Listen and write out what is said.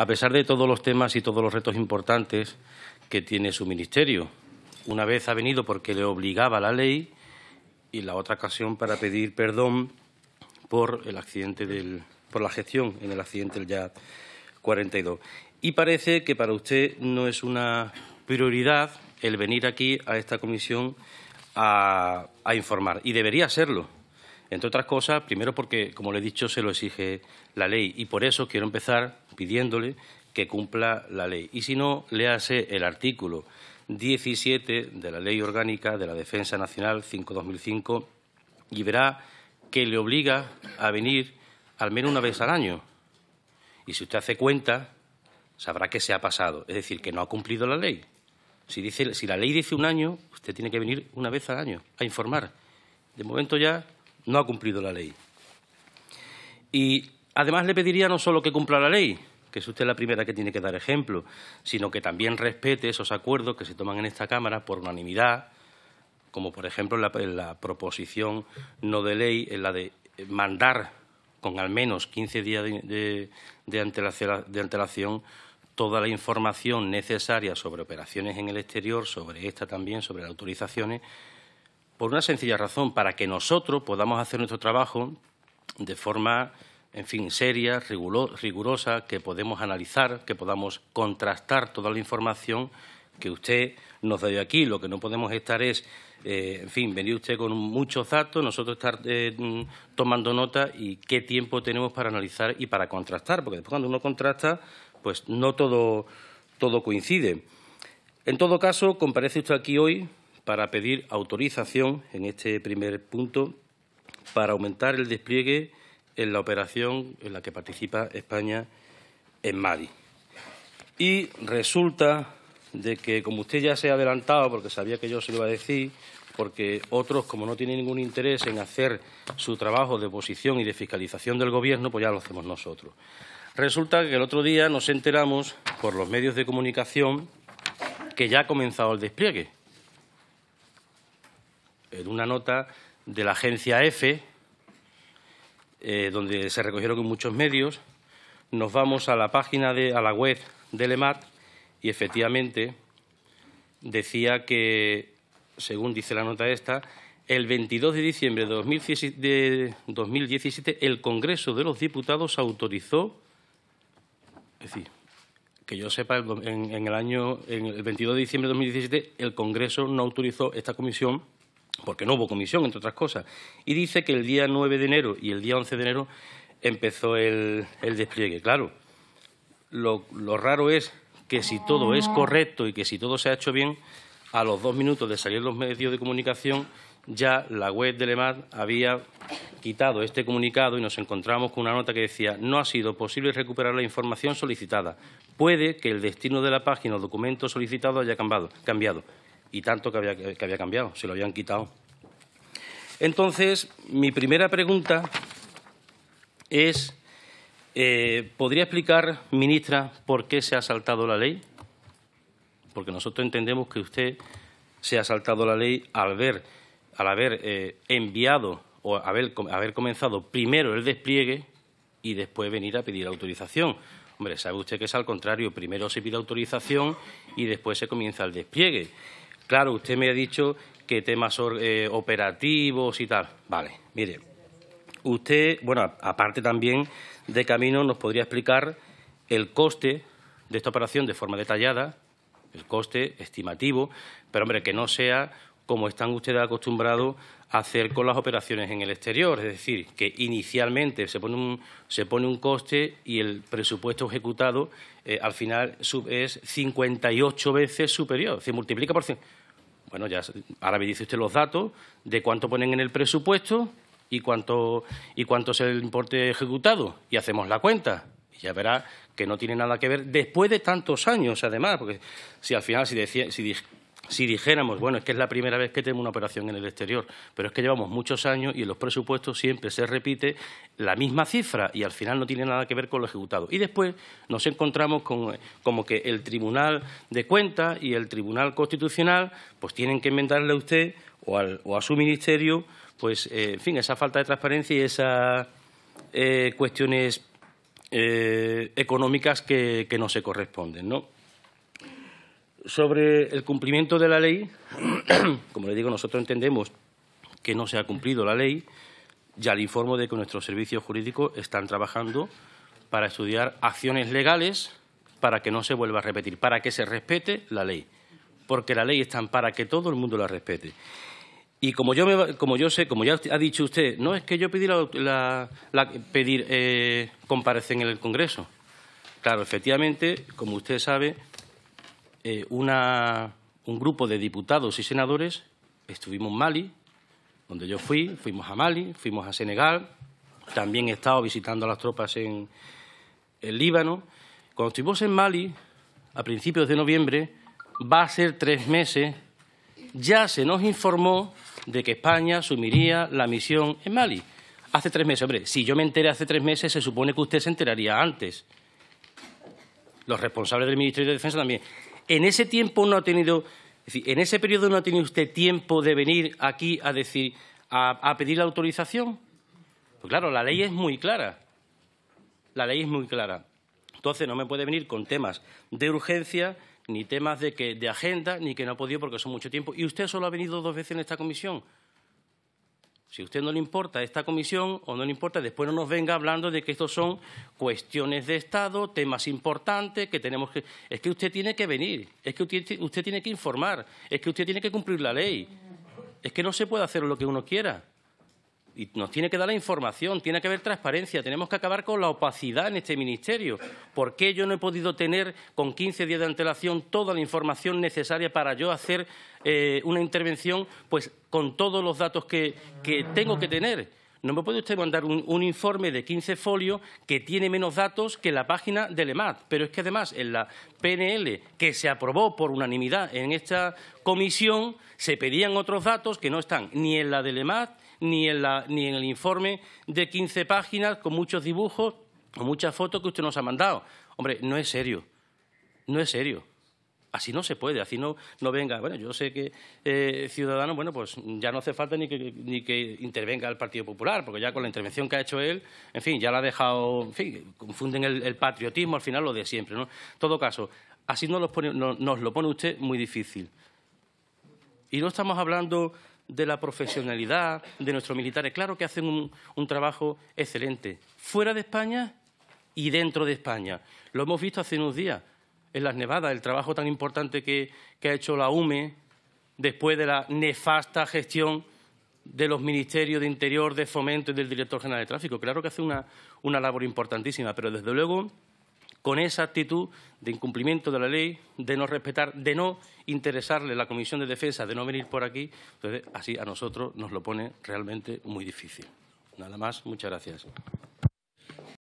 a pesar de todos los temas y todos los retos importantes que tiene su ministerio. Una vez ha venido porque le obligaba la ley y la otra ocasión para pedir perdón por el accidente del, por la gestión en el accidente del ya 42. Y parece que para usted no es una prioridad el venir aquí a esta comisión a, a informar y debería serlo. Entre otras cosas, primero porque, como le he dicho, se lo exige la ley y por eso quiero empezar pidiéndole que cumpla la ley. Y si no, léase el artículo 17 de la Ley Orgánica de la Defensa Nacional 5-2005 y verá que le obliga a venir al menos una vez al año. Y si usted hace cuenta, sabrá que se ha pasado, es decir, que no ha cumplido la ley. Si, si la ley dice un año, usted tiene que venir una vez al año a informar. De momento ya no ha cumplido la ley. Y además le pediría no solo que cumpla la ley, que es usted la primera que tiene que dar ejemplo, sino que también respete esos acuerdos que se toman en esta Cámara por unanimidad, como por ejemplo la, la proposición no de ley, en la de mandar con al menos 15 días de, de, antelación, toda la información necesaria sobre operaciones en el exterior, sobre esta también, sobre las autorizaciones, por una sencilla razón, para que nosotros podamos hacer nuestro trabajo de forma en fin, seria, rigurosa, que podemos analizar, que podamos contrastar toda la información que usted nos da aquí. Lo que no podemos estar es, eh, en fin, venir usted con muchos datos, nosotros estar eh, tomando nota y qué tiempo tenemos para analizar y para contrastar, porque después cuando uno contrasta, pues no todo, todo coincide. En todo caso, comparece usted aquí hoy para pedir autorización, en este primer punto, para aumentar el despliegue en la operación en la que participa España en Mali. Y resulta de que, como usted ya se ha adelantado, porque sabía que yo se lo iba a decir, porque otros, como no tienen ningún interés en hacer su trabajo de oposición y de fiscalización del Gobierno, pues ya lo hacemos nosotros. Resulta que el otro día nos enteramos por los medios de comunicación que ya ha comenzado el despliegue. En una nota de la agencia EFE, eh, donde se recogieron muchos medios, nos vamos a la página de a la web de LeMAt y efectivamente decía que, según dice la nota esta, el 22 de diciembre de 2017 el Congreso de los Diputados autorizó, es decir, que yo sepa, en, el año, el 22 de diciembre de 2017 el Congreso no autorizó esta comisión porque no hubo comisión, entre otras cosas, y dice que el día 9 de enero y el día 11 de enero empezó el, despliegue. Claro, lo, lo raro es que si todo es ah. correcto y que si todo se ha hecho bien, a los dos minutos de salir los medios de comunicación, ya la web de Lemar había quitado este comunicado y nos encontramos con una nota que decía no ha sido posible recuperar la información solicitada. Puede que el destino de la página o documento solicitado haya cambiado y tanto que había, cambiado, se lo habían quitado. Entonces, mi primera pregunta es, eh, ¿podría explicar, ministra, por qué se ha saltado la ley? Porque nosotros entendemos que usted se ha saltado la ley al, haber eh, enviado o haber comenzado primero el despliegue y después venir a pedir autorización. Hombre, sabe usted que es al contrario, primero se pide autorización y después se comienza el despliegue. Claro, usted me ha dicho que temas eh, operativos y tal. Vale, mire, usted, bueno, aparte también de camino, nos podría explicar el coste de esta operación de forma detallada, el coste estimativo, pero hombre, que no sea como están ustedes acostumbrados a hacer con las operaciones en el exterior, es decir, que inicialmente se pone un, coste y el presupuesto ejecutado eh, al final es 58 veces superior, se multiplica por 100. Bueno, ya ahora me dice usted los datos de cuánto ponen en el presupuesto y cuánto, y cuánto es el importe ejecutado y hacemos la cuenta. Y ya verá que no tiene nada que ver después de tantos años, además, porque si al final, si, si dijéramos, bueno, es que es la primera vez que tengo una operación en el exterior, pero es que llevamos muchos años y en los presupuestos siempre se repite la misma cifra y al final no tiene nada que ver con lo ejecutado. Y después nos encontramos con eh, como que el Tribunal de Cuentas y el Tribunal Constitucional pues tienen que inventarle a usted o, a su ministerio pues, eh, en fin, esa falta de transparencia y esas eh, cuestiones económicas que, que no se corresponden, ¿no? sobre el cumplimiento de la ley, como le digo, nosotros entendemos que no se ha cumplido la ley. Ya le informo de que nuestros servicios jurídicos están trabajando para estudiar acciones legales para que no se vuelva a repetir, para que se respete la ley, porque la ley está para que todo el mundo la respete. Y como yo, como yo sé, como ya ha dicho usted, no es que yo pedí pedir eh, en el Congreso. Claro, efectivamente, como usted sabe, eh, una, un grupo de diputados y senadores, estuvimos en Mali, donde yo fui, fuimos a Mali, fuimos a Senegal, también he estado visitando a las tropas en el Líbano. Cuando estuvimos en Mali, a principios de noviembre, va a ser tres meses, ya se nos informó de que España asumiría la misión en Mali. Hace tres meses, hombre, si yo me enteré hace tres meses, se supone que usted se enteraría antes. Los responsables del Ministerio de Defensa también en ese tiempo no ha tenido, en ese periodo no ha tenido usted tiempo de venir aquí a decir, a, pedir la autorización. Pues claro, la ley es muy clara. La ley es muy clara. Entonces no me puede venir con temas de urgencia, ni temas de agenda, ni que no ha podido porque son mucho tiempo. Y usted solo ha venido dos veces en esta comisión. Si a usted no le importa esta comisión o no le importa, después no nos venga hablando de que estos son cuestiones de Estado, temas importantes que tenemos que... Es que usted tiene que venir, es que usted, usted tiene que informar, es que usted tiene que cumplir la ley. Es que no se puede hacer lo que uno quiera y nos tiene que dar la información, tiene que haber transparencia, tenemos que acabar con la opacidad en este Ministerio. ¿Por qué yo no he podido tener con 15 días de antelación toda la información necesaria para yo hacer eh, una intervención pues, con todos los datos que, tengo que tener? No me puede usted mandar un, informe de 15 folios que tiene menos datos que la página de LEMAT, Pero es que además en la PNL, que se aprobó por unanimidad en esta comisión, se pedían otros datos que no están ni en la de LEMAT ni en, la, ni en el informe de 15 páginas con muchos dibujos o muchas fotos que usted nos ha mandado. Hombre, no es serio, no es serio. Así no se puede, así no, venga. Bueno, yo sé que eh, Ciudadanos, bueno, pues ya no hace falta ni que, ni que intervenga el Partido Popular, porque ya con la intervención que ha hecho él, en fin, ya la ha dejado, en fin, confunden el, patriotismo al final lo de siempre, ¿no? En todo caso, así no, nos lo pone usted muy difícil. Y no estamos hablando de la profesionalidad de nuestros militares. Claro que hacen un, trabajo excelente, fuera de España y dentro de España. Lo hemos visto hace unos días en las nevadas, el trabajo tan importante que, que ha hecho la UME después de la nefasta gestión de los ministerios de Interior, de Fomento y del Director General de Tráfico. Claro que hace una, una labor importantísima, pero desde luego con esa actitud de incumplimiento de la ley, de no respetar, de no interesarle la Comisión de Defensa, de no venir por aquí, entonces así a nosotros nos lo pone realmente muy difícil. Nada más, muchas gracias.